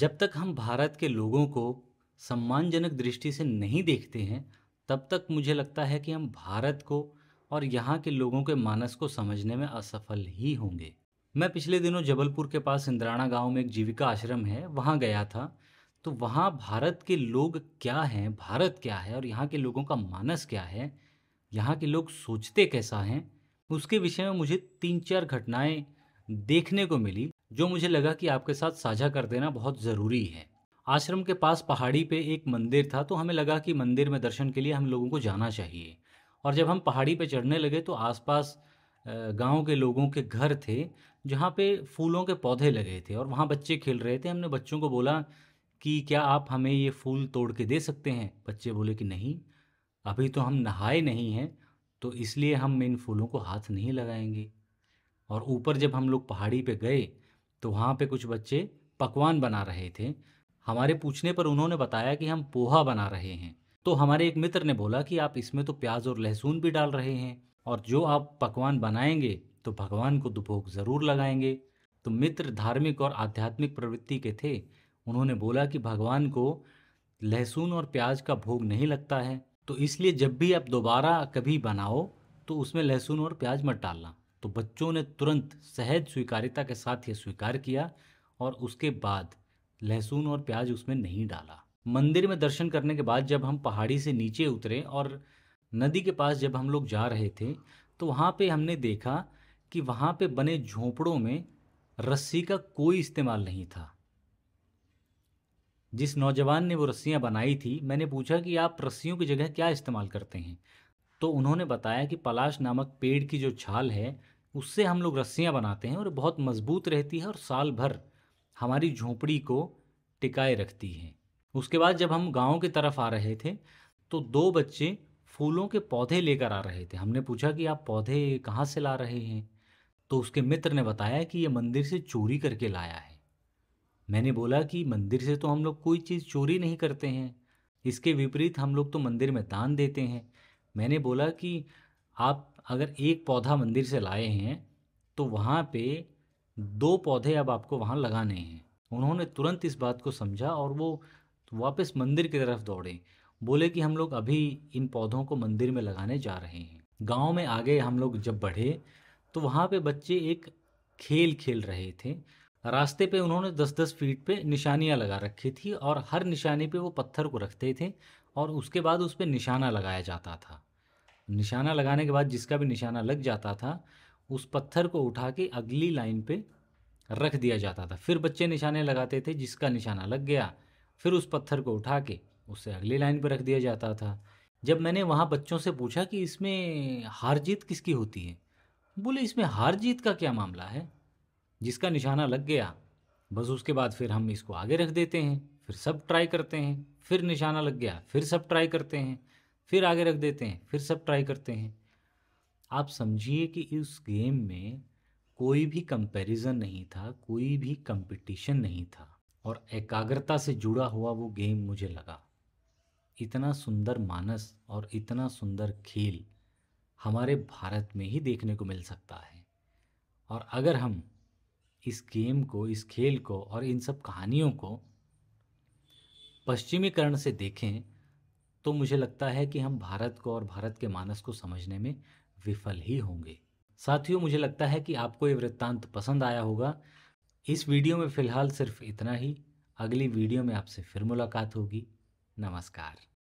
जब तक हम भारत के लोगों को सम्मानजनक दृष्टि से नहीं देखते हैं तब तक मुझे लगता है कि हम भारत को और यहाँ के लोगों के मानस को समझने में असफल ही होंगे मैं पिछले दिनों जबलपुर के पास इंद्राणा गांव में एक जीविका आश्रम है वहाँ गया था तो वहाँ भारत के लोग क्या हैं भारत क्या है और यहाँ के लोगों का मानस क्या है यहाँ के लोग सोचते कैसा हैं उसके विषय में मुझे तीन चार घटनाएं देखने को मिली जो मुझे लगा कि आपके साथ साझा कर देना बहुत ज़रूरी है आश्रम के पास पहाड़ी पे एक मंदिर था तो हमें लगा कि मंदिर में दर्शन के लिए हम लोगों को जाना चाहिए और जब हम पहाड़ी पे चढ़ने लगे तो आसपास गांव के लोगों के घर थे जहाँ पे फूलों के पौधे लगे थे और वहाँ बच्चे खेल रहे थे हमने बच्चों को बोला कि क्या आप हमें ये फूल तोड़ के दे सकते हैं बच्चे बोले कि नहीं अभी तो हम नहाए नहीं हैं तो इसलिए हम इन फूलों को हाथ नहीं लगाएंगे और ऊपर जब हम लोग पहाड़ी पे गए तो वहाँ पे कुछ बच्चे पकवान बना रहे थे हमारे पूछने पर उन्होंने बताया कि हम पोहा बना रहे हैं तो हमारे एक मित्र ने बोला कि आप इसमें तो प्याज और लहसुन भी डाल रहे हैं और जो आप पकवान बनाएंगे तो भगवान को दुभोग ज़रूर लगाएंगे तो मित्र धार्मिक और आध्यात्मिक प्रवृत्ति के थे उन्होंने बोला कि भगवान को लहसुन और प्याज का भोग नहीं लगता है तो इसलिए जब भी आप दोबारा कभी बनाओ तो उसमें लहसुन और प्याज मत डालना तो बच्चों ने तुरंत सहज स्वीकारिता के साथ यह स्वीकार किया और उसके बाद लहसुन और प्याज उसमें नहीं डाला मंदिर में दर्शन करने के बाद जब हम पहाड़ी से नीचे उतरे और नदी के पास जब हम लोग जा रहे थे तो वहाँ पे हमने देखा कि वहाँ पे बने झोंपड़ों में रस्सी का कोई इस्तेमाल नहीं था जिस नौजवान ने वो रस्सियाँ बनाई थी मैंने पूछा कि आप रस्सियों की जगह क्या इस्तेमाल करते हैं तो उन्होंने बताया कि पलाश नामक पेड़ की जो छाल है उससे हम लोग रस्सियाँ बनाते हैं और बहुत मजबूत रहती है और साल भर हमारी झोंपड़ी को टिकाए रखती है उसके बाद जब हम गाँव की तरफ आ रहे थे तो दो बच्चे फूलों के पौधे लेकर आ रहे थे हमने पूछा कि आप पौधे कहाँ से ला रहे हैं तो उसके मित्र ने बताया कि ये मंदिर से चोरी करके लाया है मैंने बोला कि मंदिर से तो हम लोग कोई चीज़ चोरी नहीं करते हैं इसके विपरीत हम लोग तो मंदिर में दान देते हैं मैंने बोला कि आप अगर एक पौधा मंदिर से लाए हैं तो वहाँ पे दो पौधे अब आपको वहाँ लगाने हैं उन्होंने तुरंत इस बात को समझा और वो वापस मंदिर की तरफ दौड़े बोले कि हम लोग अभी इन पौधों को मंदिर में लगाने जा रहे हैं गांव में आगे हम लोग जब बढ़े तो वहाँ पे बच्चे एक खेल खेल रहे थे रास्ते पे उन्होंने दस दस फीट पे निशानियाँ लगा रखी थी और हर निशाने पे वो पत्थर को रखते थे और उसके बाद उस पर निशाना लगाया जाता था निशाना लगाने के बाद जिसका भी निशाना लग जाता था उस पत्थर को उठा के अगली लाइन पे रख दिया जाता था फिर बच्चे निशाने लगाते थे जिसका निशाना लग गया फिर उस पत्थर को उठा के उसे अगली लाइन पर रख दिया जाता था जब मैंने वहाँ बच्चों से पूछा कि इसमें हार जीत किसकी होती है बोले इसमें हार जीत का क्या मामला है जिसका निशाना लग गया बस उसके बाद फिर हम इसको आगे रख देते हैं फिर सब ट्राई करते हैं फिर निशाना लग गया फिर सब ट्राई करते हैं फिर आगे रख देते हैं फिर सब ट्राई करते हैं आप समझिए कि इस गेम में कोई भी कंपैरिजन नहीं था कोई भी कंपटीशन नहीं था और एकाग्रता से जुड़ा हुआ वो गेम मुझे लगा इतना सुंदर मानस और इतना सुंदर खेल हमारे भारत में ही देखने को मिल सकता है और अगर हम इस गेम को इस खेल को और इन सब कहानियों को पश्चिमीकरण से देखें तो मुझे लगता है कि हम भारत को और भारत के मानस को समझने में विफल ही होंगे साथियों मुझे लगता है कि आपको ये वृत्तांत पसंद आया होगा इस वीडियो में फ़िलहाल सिर्फ इतना ही अगली वीडियो में आपसे फिर मुलाकात होगी नमस्कार